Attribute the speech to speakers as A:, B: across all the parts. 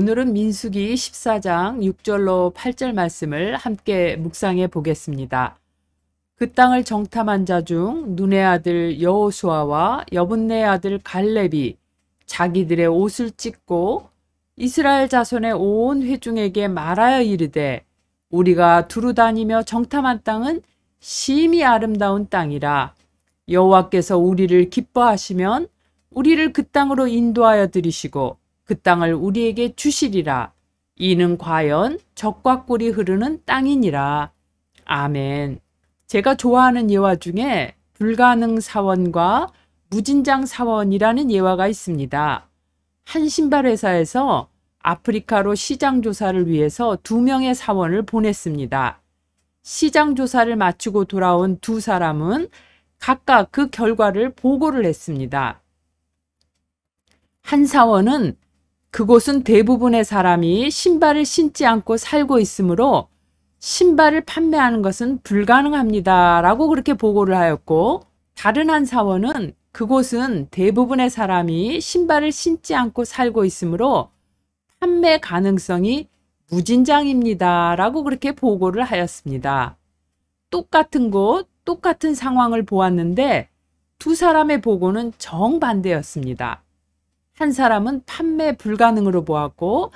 A: 오늘은 민수기 14장 6절로 8절 말씀을 함께 묵상해 보겠습니다. 그 땅을 정탐한 자 중 눈의 아들 여호수아와 여분네 아들 갈렙이 자기들의 옷을 찢고 이스라엘 자손의 온 회중에게 말하여 이르되 우리가 두루 다니며 정탐한 땅은 심히 아름다운 땅이라 여호와께서 우리를 기뻐하시면 우리를 그 땅으로 인도하여 드리시고 그 땅을 우리에게 주시리라. 이는 과연 적과 꿀이 흐르는 땅이니라. 아멘. 제가 좋아하는 예화 중에 불가능 사원과 무진장 사원이라는 예화가 있습니다. 한 신발 회사에서 아프리카로 시장 조사를 위해서 두 명의 사원을 보냈습니다. 시장 조사를 마치고 돌아온 두 사람은 각각 그 결과를 보고를 했습니다. 한 사원은 그곳은 대부분의 사람이 신발을 신지 않고 살고 있으므로 신발을 판매하는 것은 불가능합니다. 라고 그렇게 보고를 하였고 다른 한 사원은 그곳은 대부분의 사람이 신발을 신지 않고 살고 있으므로 판매 가능성이 무진장입니다. 라고 그렇게 보고를 하였습니다. 똑같은 곳, 똑같은 상황을 보았는데 두 사람의 보고는 정반대였습니다. 한 사람은 판매 불가능으로 보았고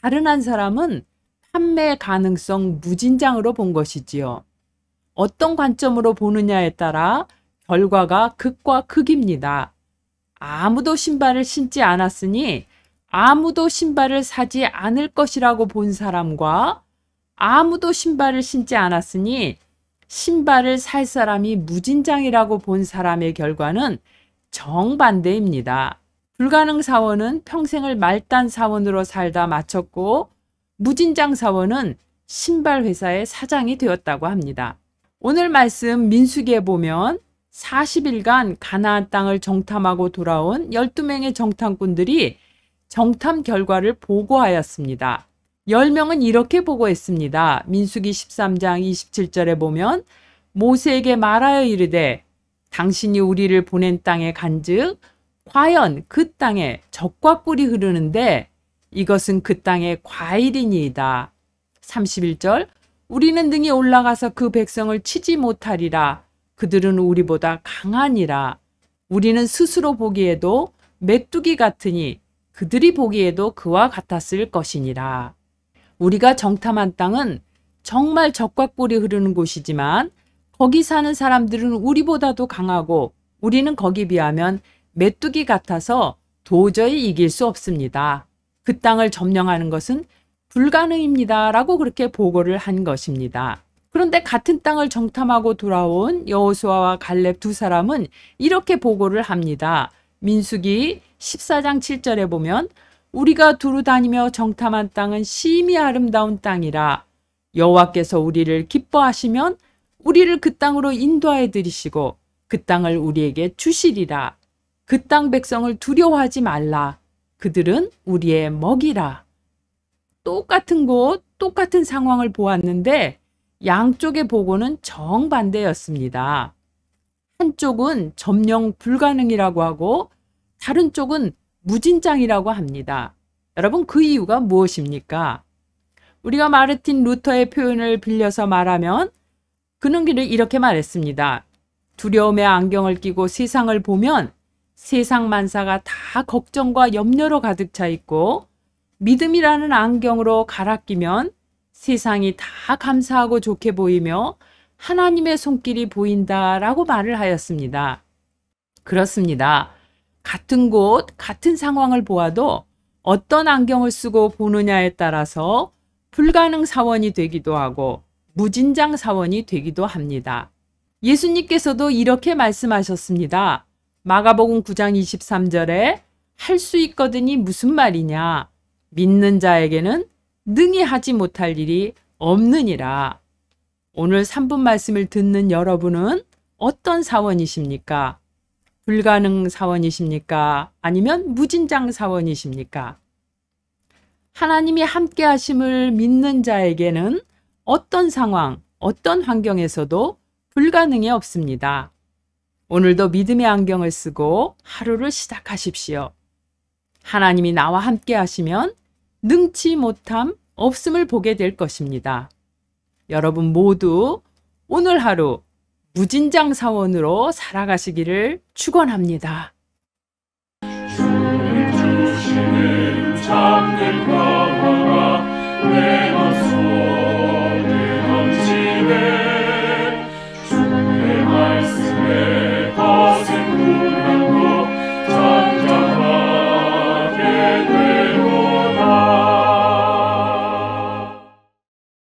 A: 다른 한 사람은 판매 가능성 무진장으로 본 것이지요. 어떤 관점으로 보느냐에 따라 결과가 극과 극입니다. 아무도 신발을 신지 않았으니 아무도 신발을 사지 않을 것이라고 본 사람과 아무도 신발을 신지 않았으니 신발을 살 사람이 무진장이라고 본 사람의 결과는 정반대입니다. 불가능 사원은 평생을 말단 사원으로 살다 마쳤고 무진장 사원은 신발 회사의 사장이 되었다고 합니다. 오늘 말씀 민숙기에 보면 40일간 가나안 땅을 정탐하고 돌아온 12명의 정탐꾼들이 정탐 결과를 보고하였습니다. 10명은 이렇게 보고했습니다. 민숙이 13장 27절에 보면 모세에게 말하여 이르되 당신이 우리를 보낸 땅에 간즉 과연 그 땅에 적과 꿀이 흐르는데 이것은 그 땅의 과일이니이다. 31절 우리는 등이 올라가서 그 백성을 치지 못하리라. 그들은 우리보다 강하니라. 우리는 스스로 보기에도 메뚜기 같으니 그들이 보기에도 그와 같았을 것이니라. 우리가 정탐한 땅은 정말 적과 꿀이 흐르는 곳이지만 거기 사는 사람들은 우리보다도 강하고 우리는 거기 비하면 메뚜기 같아서 도저히 이길 수 없습니다. 그 땅을 점령하는 것은 불가능입니다. 라고 그렇게 보고를 한 것입니다. 그런데 같은 땅을 정탐하고 돌아온 여호수아와 갈렙 두 사람은 이렇게 보고를 합니다. 민숙이 14장 7절에 보면 우리가 두루 다니며 정탐한 땅은 심히 아름다운 땅이라 여호와께서 우리를 기뻐하시면 우리를 그 땅으로 인도해 드리시고 그 땅을 우리에게 주시리라 그땅 백성을 두려워하지 말라. 그들은 우리의 먹이라. 똑같은 곳, 똑같은 상황을 보았는데 양쪽의 보고는 정반대였습니다. 한쪽은 점령 불가능이라고 하고 다른 쪽은 무진장이라고 합니다. 여러분 그 이유가 무엇입니까? 우리가 마르틴 루터의 표현을 빌려서 말하면 그는 이렇게 말했습니다. 두려움의 안경을 끼고 세상을 보면 세상 만사가 다 걱정과 염려로 가득 차 있고 믿음이라는 안경으로 갈아 끼면 세상이 다 감사하고 좋게 보이며 하나님의 손길이 보인다라고 말을 하였습니다. 그렇습니다. 같은 곳, 같은 상황을 보아도 어떤 안경을 쓰고 보느냐에 따라서 불가능 사원이 되기도 하고 무진장 사원이 되기도 합니다. 예수님께서도 이렇게 말씀하셨습니다. 마가복음 9장 23절에 할 수 있거든이 무슨 말이냐 믿는 자에게는 능히 하지 못할 일이 없느니라. 오늘 3분 말씀을 듣는 여러분은 어떤 사원이십니까? 불가능 사원이십니까? 아니면 무진장 사원이십니까? 하나님이 함께 하심을 믿는 자에게는 어떤 상황, 어떤 환경에서도 불가능이 없습니다. 오늘도 믿음의 안경을 쓰고 하루를 시작하십시오. 하나님이 나와 함께 하시면 능치 못함 없음을 보게 될 것입니다. 여러분 모두 오늘 하루 무진장 사원으로 살아가시기를 축원합니다. 주님 주시는 참된 평화가 내